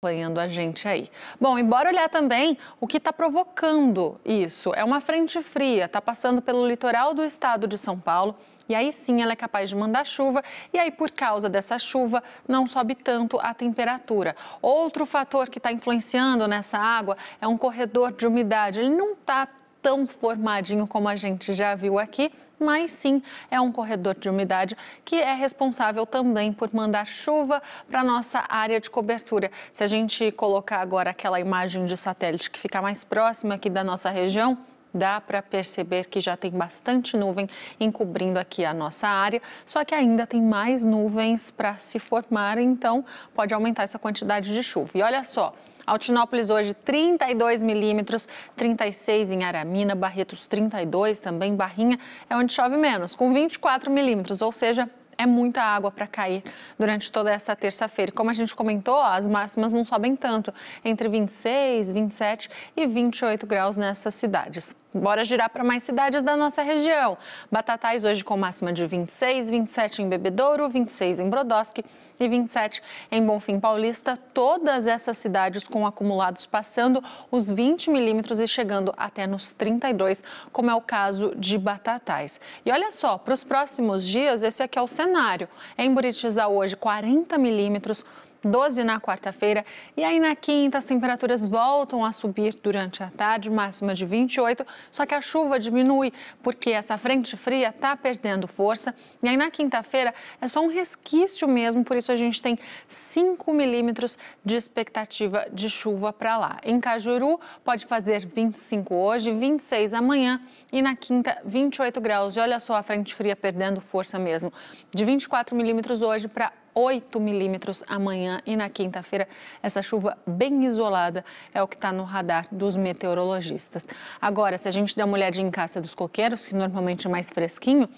acompanhando a gente aí. Bom, e bora olhar também o que está provocando isso. É uma frente fria, está passando pelo litoral do estado de São Paulo. E aí sim ela é capaz de mandar chuva, e aí por causa dessa chuva não sobe tanto a temperatura. Outro fator que está influenciando nessa água é um corredor de umidade. Ele não está tão formadinho como a gente já viu aqui, mas sim é um corredor de umidade que é responsável também por mandar chuva para nossa área de cobertura. Se a gente colocar agora aquela imagem de satélite que fica mais próxima aqui da nossa região, dá para perceber que já tem bastante nuvem encobrindo aqui a nossa área, só que ainda tem mais nuvens para se formar, então pode aumentar essa quantidade de chuva. E olha só, Altinópolis hoje 32 milímetros, 36 em Aramina, Barretos 32 também, Barrinha é onde chove menos, com 24 milímetros, ou seja, é muita água para cair durante toda essa terça-feira. Como a gente comentou, as máximas não sobem tanto, entre 26, 27 e 28 graus nessas cidades. Bora girar para mais cidades da nossa região. Batatais hoje com máxima de 26, 27 em Bebedouro, 26 em Brodowski e 27 em Bonfim Paulista. Todas essas cidades com acumulados passando os 20 milímetros e chegando até nos 32, como é o caso de Batatais. E olha só, para os próximos dias, esse aqui é o cenário. Em Buritizá hoje, 40 milímetros. 12 na quarta-feira. E aí na quinta, as temperaturas voltam a subir durante a tarde, máxima de 28, só que a chuva diminui, porque essa frente fria está perdendo força. E aí na quinta-feira é só um resquício mesmo, por isso a gente tem 5 milímetros de expectativa de chuva para lá. Em Cajuru, pode fazer 25 hoje, 26 amanhã e na quinta, 28 graus. E olha só a frente fria perdendo força mesmo. De 24 milímetros hoje para 8 milímetros amanhã e na quinta-feira. Essa chuva bem isolada é o que está no radar dos meteorologistas. Agora, se a gente der uma olhadinha em caça dos coqueiros, que normalmente é mais fresquinho,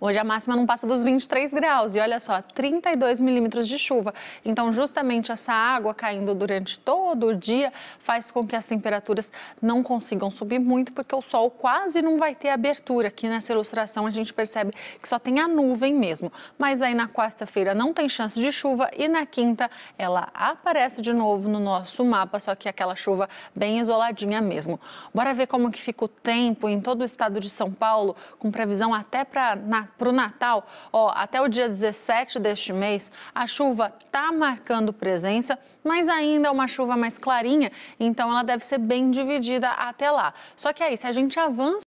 Hoje a máxima não passa dos 23 graus e olha só, 32 milímetros de chuva. Então, justamente essa água caindo durante todo o dia faz com que as temperaturas não consigam subir muito, porque o sol quase não vai ter abertura. Aqui nessa ilustração a gente percebe que só tem a nuvem mesmo. Mas aí na quarta-feira não tem chance de chuva e na quinta ela aparece de novo no nosso mapa, só que aquela chuva bem isoladinha mesmo. Bora ver como que fica o tempo em todo o estado de São Paulo, com previsão até para para o Natal, ó, até o dia 17 deste mês, a chuva está marcando presença, mas ainda é uma chuva mais clarinha, então ela deve ser bem dividida até lá. Só que aí, se a gente avança